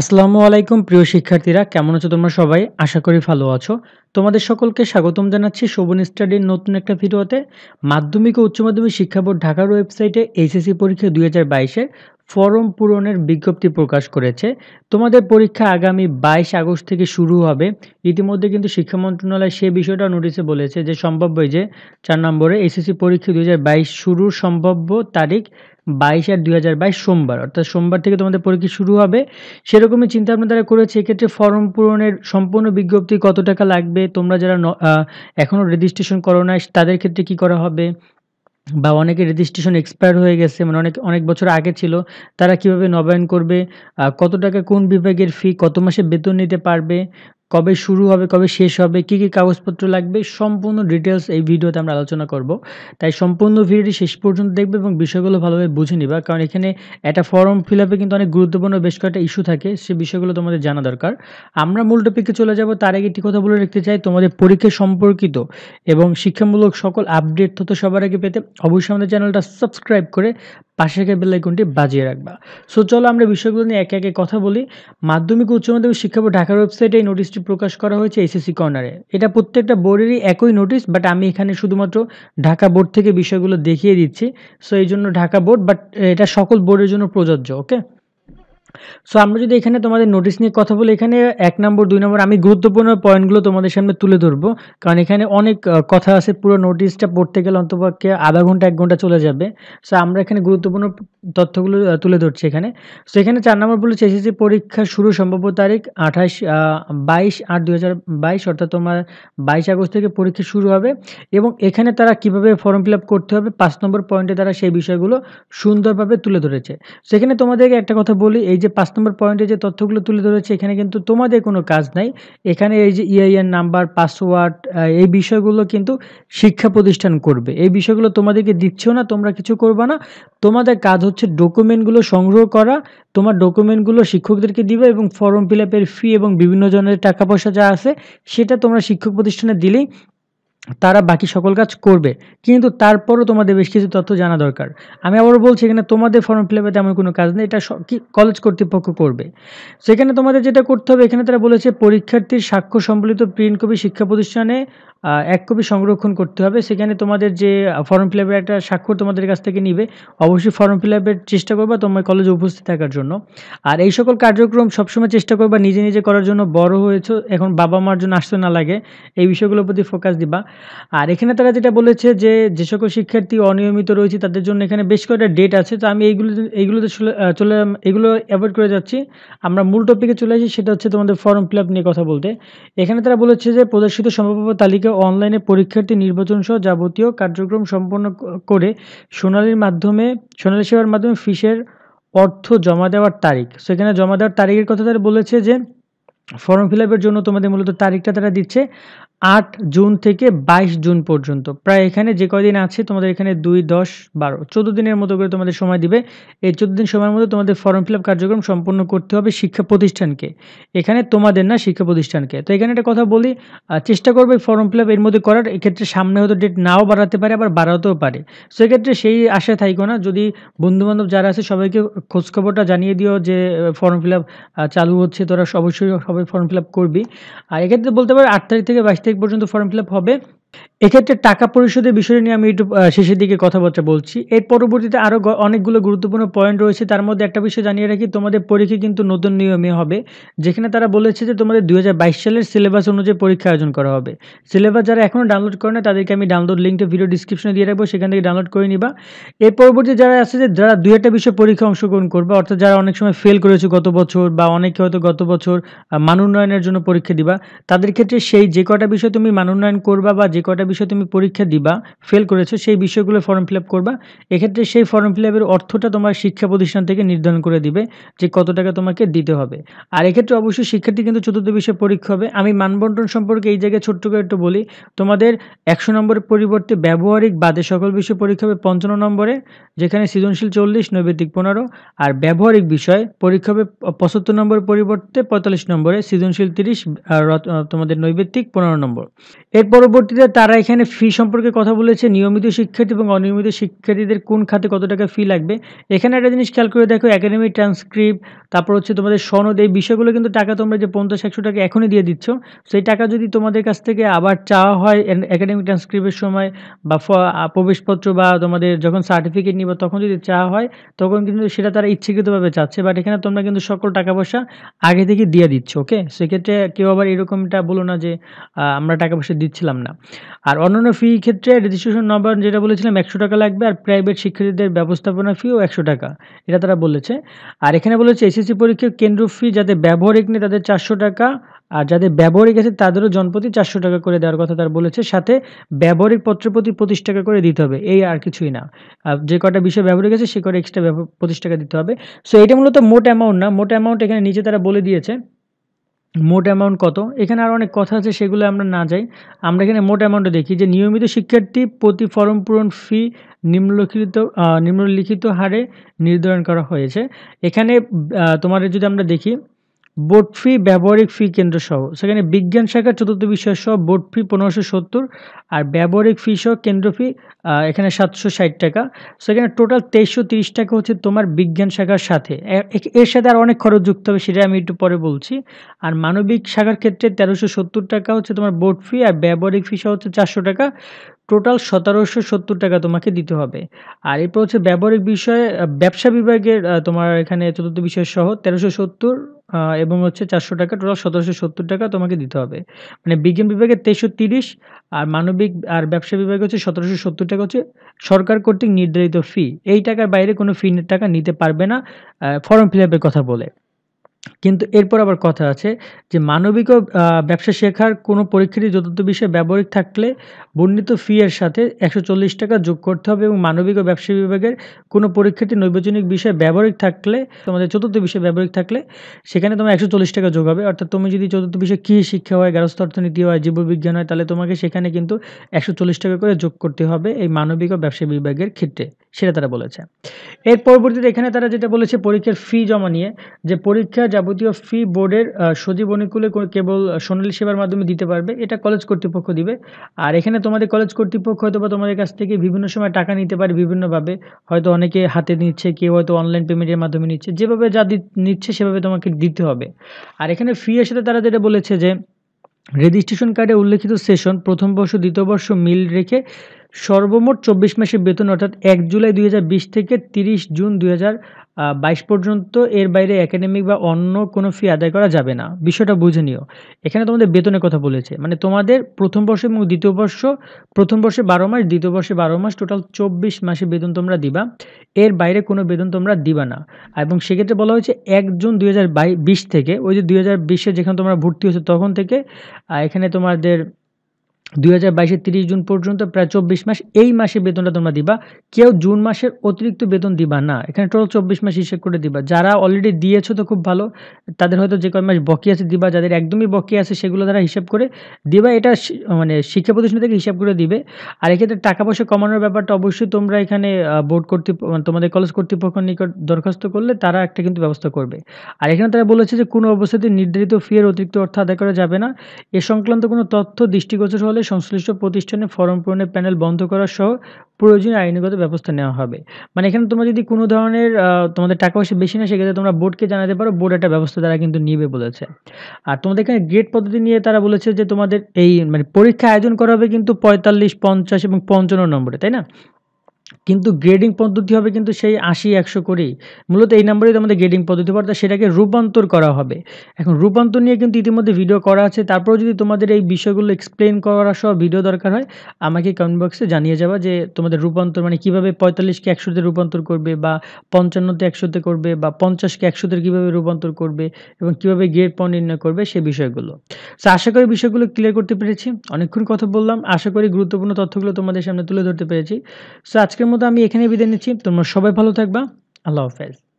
আসসালামু আলাইকুম প্রিয় শিক্ষার্থীরা কেমন আছো তোমরা সবাই আশা করি ভালো আছো তোমাদের সকলকে স্বাগতম জানাচ্ছি শোভন স্টাডির নতুন একটা ভিডিওতে মাধ্যমিক ও উচ্চ মাধ্যমিক শিক্ষা বোর্ড ঢাকার ওয়েবসাইটে এইচএসসি পরীক্ষা দুই হাজার বাইশের ফরম পূরণের বিজ্ঞপ্তি প্রকাশ করেছে তোমাদের পরীক্ষা আগামী বাইশ আগস্ট থেকে শুরু হবে ইতিমধ্যে কিন্তু শিক্ষা মন্ত্রণালয় সে বিষয়টা নোটিশে বলেছে যে সম্ভাব্য যে চার নম্বরে এসএসসি পরীক্ষা দু শুরুর সম্ভাব্য তারিখ বাইশ আর দুই সোমবার অর্থাৎ সোমবার থেকে তোমাদের পরীক্ষা শুরু হবে সেরকমই চিন্তা তারা করেছে এক্ষেত্রে ফর্ম পূরণের সম্পূর্ণ বিজ্ঞপ্তি কত টাকা লাগবে তোমরা যারা এখনও রেজিস্ট্রেশন করো না তাদের ক্ষেত্রে কি করা হবে বা অনেকে রেজিস্ট্রেশন এক্সপায়ার হয়ে গেছে মানে অনেক অনেক বছর আগে ছিল তারা কিভাবে নবায়ন করবে কত টাকা কোন বিভাগের ফি কত মাসে বেতন নিতে পারবে কবে শুরু হবে কবে শেষ হবে কী কী কাগজপত্র লাগবে সম্পূর্ণ ডিটেলস এই ভিডিওতে আমরা আলোচনা করব তাই সম্পূর্ণ ভিডিওটি শেষ পর্যন্ত দেখবে এবং বিষয়গুলো ভালোভাবে বুঝে নিবা কারণ এখানে একটা ফর্ম ফিল আপে কিন্তু অনেক গুরুত্বপূর্ণ বেশ কয়েকটা ইস্যু থাকে সে বিষয়গুলো তোমাদের জানা দরকার আমরা মূল টপিকে চলে যাব তার আগে একটি কথা বলে রাখতে চাই তোমাদের পরীক্ষা সম্পর্কিত এবং শিক্ষামূলক সকল আপডেট তথ্য সবার আগে পেতে অবশ্যই আমাদের চ্যানেলটা সাবস্ক্রাইব করে পাশে থাকা বেল কোনটি বাজিয়ে রাখবা সো চলো আমরা বিষয়গুলো নিয়ে একে একে কথা বলি মাধ্যমিক উচ্চ মাধ্যমিক শিক্ষা বোর্ড ঢাকার ওয়েবসাইটে এই নোটিশটি প্রকাশ করা হয়েছে এসএসসি কর্নারে এটা প্রত্যেকটা বোর্ডেরই একই নোটিশ বাট আমি এখানে শুধুমাত্র ঢাকা বোর্ড থেকে বিষয়গুলো দেখিয়ে দিচ্ছি সো এই জন্য ঢাকা বোর্ড বাট এটা সকল বোর্ডের জন্য প্রযোজ্য ওকে সো আমরা যদি এখানে তোমাদের নোটিশ নিয়ে কথা বলি এখানে এক নম্বর দুই নম্বর আমি গুরুত্বপূর্ণ পয়েন্টগুলো তোমাদের সামনে তুলে ধরবো কারণ এখানে অনেক কথা আছে পুরো নোটিশটা পড়তে গেলে অন্তপক্ষে আধা ঘন্টা এক ঘন্টা চলে যাবে সো আমরা এখানে গুরুত্বপূর্ণ তথ্যগুলো তুলে ধরছি এখানে সো এখানে চার নম্বর বলেছে এসএসসি পরীক্ষা শুরু সম্ভাব্য তারিখ আঠাশ বাইশ আট দুই অর্থাৎ তোমার বাইশ আগস্ট থেকে পরীক্ষা শুরু হবে এবং এখানে তারা কিভাবে ফর্ম ফিল করতে হবে পাঁচ নম্বর পয়েন্টে তারা সেই বিষয়গুলো সুন্দরভাবে তুলে ধরেছে সেখানে তোমাদেরকে একটা কথা বলি এই যে পাঁচ নম্বর পয়েন্টে যে তথ্যগুলো তুলে ধরেছে এখানে কিন্তু তোমাদের কোনো কাজ নাই এখানে এই যে ইআইএন নাম্বার পাসওয়ার্ড এই বিষয়গুলো কিন্তু শিক্ষা প্রতিষ্ঠান করবে এই বিষয়গুলো তোমাদেরকে দিচ্ছেও না তোমরা কিছু করবে না তোমাদের কাজ হচ্ছে ডকুমেন্টগুলো সংগ্রহ করা তোমার ডকুমেন্টগুলো শিক্ষকদেরকে দিবে এবং ফর্ম ফিল আপের ফি এবং বিভিন্ন জনের টাকা পয়সা যা আছে সেটা তোমরা শিক্ষক প্রতিষ্ঠানে দিলেই তারা বাকি সকল কাজ করবে কিন্তু তারপরও তোমাদের বেশ কিছু তথ্য জানা দরকার আমি আবারও বলছি এখানে তোমাদের ফর্ম ফিল আপে তেমন কোনো কাজ নেই এটা কলেজ কর্তৃপক্ষ করবে সেখানে তোমাদের যেটা করতে হবে এখানে তারা বলেছে পরীক্ষার্থীর সাক্ষ্য সম্বলিত প্রিন্ট কপি শিক্ষা প্রতিষ্ঠানে এক কপি সংরক্ষণ করতে হবে সেখানে তোমাদের যে ফর্ম ফিল আপের একটা স্বাক্ষর তোমাদের কাছ থেকে নিবে অবশ্যই ফর্ম ফিল আপের চেষ্টা করবা তোমার কলেজে উপস্থিত থাকার জন্য আর এই সকল কার্যক্রম সবসময় চেষ্টা করবা নিজে নিজে করার জন্য বড় হয়েছে এখন বাবা মার জন্য আসতে না লাগে এই বিষয়গুলোর প্রতি ফোকাস দিবা আর এখানে তারা যেটা বলেছে যে যে সকল শিক্ষার্থী অনিয়মিত রয়েছে তাদের জন্য এখানে বেশ কয়েকটা ডেট আছে তো আমি এইগুলো এইগুলোতে চলে এগুলো অ্যাভয়েড করে যাচ্ছি আমরা মূল টপিকে চলে আসি সেটা হচ্ছে তোমাদের ফর্ম ফিল নিয়ে কথা বলতে এখানে তারা বলেছে যে প্রদর্শিত সম্ভাব্য তালিকা অনলাইনে পরীক্ষার্থী নির্বাচন সহ যাবতীয় কার্যক্রম সম্পন্ন করে সোনালির মাধ্যমে সোনালী সেবার মাধ্যমে ফিসের অর্থ জমা দেওয়ার তারিখ সেখানে জমা দেওয়ার তারিখের কথা তারা বলেছে যে ফর্ম ফিল জন্য তোমাদের মূলত তারিখটা তারা দিচ্ছে আট জুন থেকে বাইশ জুন পর্যন্ত প্রায় এখানে যে কয়দিন আছে তোমাদের এখানে দুই দশ বারো চোদ্দ দিনের মতো করে তোমাদের সময় দিবে এই চোদ্দো দিন সময়ের মধ্যে তোমাদের ফর্ম ফিল কার্যক্রম সম্পন্ন করতে হবে শিক্ষা প্রতিষ্ঠানকে এখানে তোমাদের না শিক্ষা প্রতিষ্ঠানকে তো এখানে একটা কথা বলি চেষ্টা করবে ফর্ম ফিল এর মধ্যে করার এক্ষেত্রে সামনে হয়তো ডেট নাও বাড়াতে পারে আবার বাড়াতেও পারে সেক্ষেত্রে সেই আশায় থাইকো না যদি বন্ধুবান্ধব যারা আছে সবাইকে খোঁজখবরটা জানিয়ে দিও যে ফর্ম ফিল চালু হচ্ছে তোরা অবশ্যই কবে ফর্ম ফিল আপ করবি আর এক্ষেত্রে বলতে পারি আট তারিখ থেকে বাইশ তারিখ পর্যন্ত ফর্ম ফিল আপ হবে এক্ষেত্রে টাকা পরিশোধের বিষয় নিয়ে আমি একটু শেষের দিকে কথাবার্তা বলছি এর পরবর্তীতে আরও অনেকগুলো গুরুত্বপূর্ণ পয়েন্ট রয়েছে তার মধ্যে একটা বিষয় জানিয়ে রাখি তোমাদের পরীক্ষা কিন্তু নতুন নিয়মে হবে যেখানে তারা বলেছে যে তোমাদের দুই সালের সিলেবাস অনুযায়ী পরীক্ষা আয়োজন করা হবে সিলেবাস যারা এখনও ডাউনলোড করে না তাদেরকে আমি ডাউনলোড লিঙ্কটা ভিডিও ডিসক্রিপশনে দিয়ে রাখবো সেখান থেকে ডাউনলোড করে নিবা এর পরবর্তী যারা আছে যে যারা দু একটা বিষয়ে পরীক্ষা অংশগ্রহণ করবে অর্থাৎ যারা অনেক সময় ফেল করেছে গত বছর বা অনেকে হয়তো গত বছর মান উন্নয়নের জন্য পরীক্ষা দিবা তাদের ক্ষেত্রে সেই যে কটা বিষয় তুমি মান উন্নয়ন করবা বা যে কটা বিষয় তুমি পরীক্ষা দিবা ফেল করেছো সেই বিষয়গুলো ফর্ম ফিল আপ করবা এক্ষেত্রে সেই ফর্ম ফিল আপের অর্থটা তোমার শিক্ষা প্রতিষ্ঠান থেকে নির্ধারণ করে দিবে যে কত টাকা তোমাকে দিতে হবে আর এক্ষেত্রে অবশ্যই শিক্ষার্থী কিন্তু চতুর্থ বিষয়ে পরীক্ষা হবে আমি মানবন্টন সম্পর্কে এই জায়গায় ছোট্ট করে একটু বলি তোমাদের একশো নম্বরের পরিবর্তে ব্যবহারিক বাদে সকল বিষয় পরীক্ষা হবে পঞ্চান্ন নম্বরে যেখানে সৃজনশীল চল্লিশ নৈবেদিক পনেরো আর ব্যবহারিক বিষয় পরীক্ষা হবে পঁচাত্তর নম্বরের পরিবর্তে পঁয়তাল্লিশ নম্বরে সৃজনশীল তিরিশ তোমাদের নৈবেদিক পনেরো নম্বর এর পরবর্তীতে তারা এখানে ফি সম্পর্কে কথা বলেছে নিয়মিত শিক্ষার্থী এবং অনিয়মিত শিক্ষার্থীদের কোন খাতে কত টাকা ফি লাগবে এখানে একটা জিনিস খেয়াল করে দেখো একাডেমি ট্রান্সক্রিপ্ট তারপর হচ্ছে তোমাদের সনদ এই বিষয়গুলো কিন্তু টাকা তোমরা যে পঞ্চাশ একশো টাকা এখনই দিয়ে দিচ্ছ সেই টাকা যদি তোমাদের কাছ থেকে আবার চাওয়া হয় অ্যাকাডেমি ট্রান্সক্রিপ্টের সময় বা প্রবেশপত্র বা তোমাদের যখন সার্টিফিকেট নিবা তখন যদি চাওয়া হয় তখন কিন্তু সেটা তারা ইচ্ছাকৃতভাবে চাচ্ছে বাট এখানে তোমরা কিন্তু সকল টাকা পয়সা আগে থেকে দিয়ে দিচ্ছ ওকে সেক্ষেত্রে কেউ আবার এরকমটা বলো না যে আমরা টাকা পয়সা দিচ্ছিলাম না আর অন্যান্য ফি ক্ষেত্রে রেজিস্ট্রেশন নাম্বার যেটা বলেছিলাম একশো টাকা লাগবে আর প্রাইভেট শিক্ষার্থীদের ব্যবস্থাপনা ফিও একশো টাকা এটা তারা বলেছে আর এখানে বলেছে এসএসসি পরীক্ষার কেন্দ্র ফি যাতে ব্যবহারিক নেই তাদের চারশো টাকা আর যাদের ব্যবহারিক আছে তাদেরও জনপ্রতি চারশো টাকা করে দেওয়ার কথা তারা বলেছে সাথে ব্যবহারিক পত্রপ্রতি পঁচিশ টাকা করে দিতে হবে এই আর কিছুই না যে কটা বিষয় ব্যবহারিক আছে সে কটা এক্সট্রা পঁচিশ টাকা দিতে হবে সো এটা মূলত মোট অ্যামাউন্ট না মোট অ্যামাউন্ট এখানে নিচে তারা বলে দিয়েছে মোট অ্যামাউন্ট কত এখানে আরও অনেক কথা আছে সেগুলো আমরা না যাই আমরা এখানে মোট অ্যামাউন্টে দেখি যে নিয়মিত শিক্ষার্থী প্রতি ফর্ম পূরণ ফি নিম্নলিখিত নিম্নলিখিত হারে নির্ধারণ করা হয়েছে এখানে তোমার যদি আমরা দেখি বোর্ড ফি ব্যবহারিক ফি কেন্দ্র সহ সেখানে বিজ্ঞান শাখার চতুর্থ বিষয় সহ বোর্ড ফি পনেরোশো সত্তর আর ব্যবহারিক ফি সহ কেন্দ্র ফি এখানে সাতশো ষাট টাকা সেখানে টোটাল তেইশশো তিরিশ টাকা হচ্ছে তোমার বিজ্ঞান শাখার সাথে এর সাথে আর অনেক খরচ যুক্ত হবে সেটা আমি একটু পরে বলছি আর মানবিক শাখার ক্ষেত্রে তেরোশো সত্তর টাকা হচ্ছে তোমার বোর্ড ফি আর ব্যবহারিক ফি সহ হচ্ছে চারশো টাকা টোটাল সতেরোশো সত্তর টাকা তোমাকে দিতে হবে আর এরপর হচ্ছে ব্যবহারিক বিষয়ে ব্যবসা বিভাগের তোমার এখানে চতুর্থ বিষয় সহ তেরোশো সত্তর এবং হচ্ছে চারশো টাকা টোটাল টাকা তোমাকে দিতে হবে। মানে বিজ্ঞান বিভাগে তিরিশ আর মানবিক আর ব্যবসা বিভাগে হচ্ছে সতেরোশো সত্তর টাকা হচ্ছে সরকার কর্তৃক নির্ধারিত ফি। এই টাকার বাইরে কোনো ফি টাকা নিতে পারবে না। ফর্ম ফিল আপের কথা বলে। কিন্তু এরপর আবার কথা আছে যে মানবিক ও ব্যবসা শেখার কোনো পরীক্ষাটি যথার্থ বিষয়ে ব্যবহারিক থাকলে বর্ণিত ফি এর সাথে একশো টাকা যোগ করতে হবে এবং মানবিক ও ব্যবসা বিভাগের কোনো পরীক্ষাটি নৈবজনিক বিষয়ে ব্যবহারিক থাকলে তোমাদের চতুর্থ বিষয়ে ব্যবহারিক থাকলে সেখানে তোমার একশো টাকা যোগ হবে অর্থাৎ তুমি যদি চতুর্থ বিষয়ে কী শিক্ষা হয় গারস্থ অর্থনীতি হয় জীববিজ্ঞান হয় তাহলে তোমাকে সেখানে কিন্তু একশো টাকা করে যোগ করতে হবে এই মানবিক ও ব্যবসা বিভাগের ক্ষেত্রে সেটা তারা বলেছে এর পরবর্তীতে এখানে তারা যেটা বলেছে পরীক্ষার ফি জমা নিয়ে যে পরীক্ষা যাবতীয় ফি বোর্ডের সজীব অনুকূলে কেবল সোনালী সেবার মাধ্যমে দিতে পারবে এটা কলেজ কর্তৃপক্ষ দিবে আর এখানে তোমাদের কলেজ কর্তৃপক্ষ হয়তো বা তোমাদের কাছ থেকে বিভিন্ন সময় টাকা নিতে পারে বিভিন্নভাবে হয়তো অনেকে হাতে নিচ্ছে কেউ হয়তো অনলাইন পেমেন্টের মাধ্যমে নিচ্ছে যেভাবে যা নিচ্ছে সেভাবে তোমাকে দিতে হবে আর এখানে ফি এর সাথে তারা যেটা বলেছে যে রেজিস্ট্রেশন কার্ডে উল্লেখিত সেশন প্রথম বর্ষ দ্বিতীয় বর্ষ মিল রেখে সর্বমোট চব্বিশ মাসের বেতন অর্থাৎ এক জুলাই দুই থেকে তিরিশ জুন দুই বাইশ পর্যন্ত এর বাইরে একাডেমিক বা অন্য কোনো ফি আদায় করা যাবে না বিষয়টা বুঝে নিও এখানে তোমাদের বেতনের কথা বলেছে মানে তোমাদের প্রথম বর্ষ এবং দ্বিতীয় বর্ষ প্রথম বর্ষে বারো মাস দ্বিতীয় বর্ষে বারো মাস টোটাল চব্বিশ মাসে বেতন তোমরা দিবা এর বাইরে কোনো বেতন তোমরা দিবা না এবং সেক্ষেত্রে বলা হয়েছে এক জুন দুই থেকে ওই যে দুই হাজার বিশে যেখানে তোমরা ভর্তি হয়েছো তখন থেকে এখানে তোমাদের দুই হাজার বাইশের তিরিশ জুন পর্যন্ত প্রায় চব্বিশ মাস এই মাসে বেতনটা তোমরা দিবা কেউ জুন মাসের অতিরিক্ত বেতন দিবা না এখানে টোটাল চব্বিশ মাস হিসেব করে দিবা যারা অলরেডি দিয়েছো তো খুব ভালো তাদের হয়তো যে কয় মাস বকি আছে দিবা যাদের একদমই বকি আছে সেগুলো তারা হিসেব করে দিবা এটা মানে শিক্ষা প্রতিষ্ঠান থেকে হিসাব করে দিবে আর এক্ষেত্রে টাকা পয়সা কমানোর ব্যাপারটা অবশ্যই তোমরা এখানে বোর্ড কর্তৃপ মানে তোমাদের কলেজ কর্তৃপক্ষের নিকট দরখাস্ত করলে তারা একটা কিন্তু ব্যবস্থা করবে আর এখানে তারা বলেছে যে কোনো অবস্থাতে নির্ধারিত ফি এর অতিরিক্ত অর্থ আদায় করা যাবে না এ সংক্রান্ত কোনো তথ্য দৃষ্টিগোচর হলে হলে সংশ্লিষ্ট প্রতিষ্ঠানে ফর্ম পূরণের প্যানেল বন্ধ করা সহ প্রয়োজনীয় আইনগত ব্যবস্থা নেওয়া হবে মানে এখানে তোমরা যদি কোনো ধরনের তোমাদের টাকা পয়সা বেশি না সেক্ষেত্রে তোমরা বোর্ডকে জানাতে পারো বোর্ড একটা ব্যবস্থা তারা কিন্তু নিবে বলেছে আর তোমাদের এখানে গ্রেড পদ্ধতি নিয়ে তারা বলেছে যে তোমাদের এই মানে পরীক্ষা আয়োজন করা হবে কিন্তু পঁয়তাল্লিশ পঞ্চাশ এবং পঞ্চান্ন নম্বরে তাই না কিন্তু গ্রেডিং পদ্ধতি হবে কিন্তু সেই আশি একশো করেই মূলত এই নাম্বারেই আমাদের গ্রেডিং পদ্ধতি অর্থাৎ সেটাকে রূপান্তর করা হবে এখন রূপান্তর নিয়ে কিন্তু ইতিমধ্যে ভিডিও করা আছে তারপরেও যদি তোমাদের এই বিষয়গুলো এক্সপ্লেন করা সহ ভিডিও দরকার হয় আমাকে কমেন্ট বক্সে জানিয়ে যাওয়া যে তোমাদের রূপান্তর মানে কীভাবে পঁয়তাল্লিশকে একশোতে রূপান্তর করবে বা পঞ্চান্নতে একশোতে করবে বা পঞ্চাশকে একশোতে কীভাবে রূপান্তর করবে এবং কীভাবে গ্রেড পয়েন্ট নির্ণয় করবে সে বিষয়গুলো সো আশা করি বিষয়গুলো ক্লিয়ার করতে পেরেছি অনেকক্ষণ কথা বললাম আশা করি গুরুত্বপূর্ণ তথ্যগুলো তোমাদের সামনে তুলে ধরতে পেরেছি সো আজকে আজকের মতো আমি এখানে বিদায় নিচ্ছি তোমরা সবাই ভালো থাকবা আল্লাহ হাফেজ